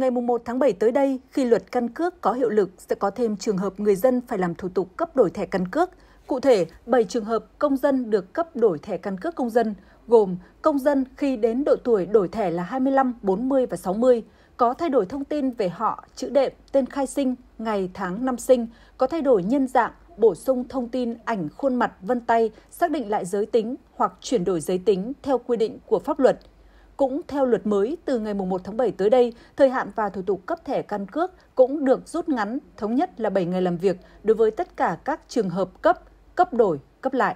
ngày 1 tháng 7 tới đây, khi luật căn cước có hiệu lực sẽ có thêm trường hợp người dân phải làm thủ tục cấp đổi thẻ căn cước. Cụ thể, 7 trường hợp công dân được cấp đổi thẻ căn cước công dân, gồm công dân khi đến độ tuổi đổi thẻ là 25, 40 và 60, có thay đổi thông tin về họ, chữ đệm, tên khai sinh, ngày, tháng, năm sinh, có thay đổi nhân dạng, bổ sung thông tin ảnh khuôn mặt, vân tay, xác định lại giới tính hoặc chuyển đổi giới tính theo quy định của pháp luật – cũng theo luật mới, từ ngày 1 tháng 7 tới đây, thời hạn và thủ tục cấp thẻ căn cước cũng được rút ngắn, thống nhất là 7 ngày làm việc đối với tất cả các trường hợp cấp, cấp đổi, cấp lại.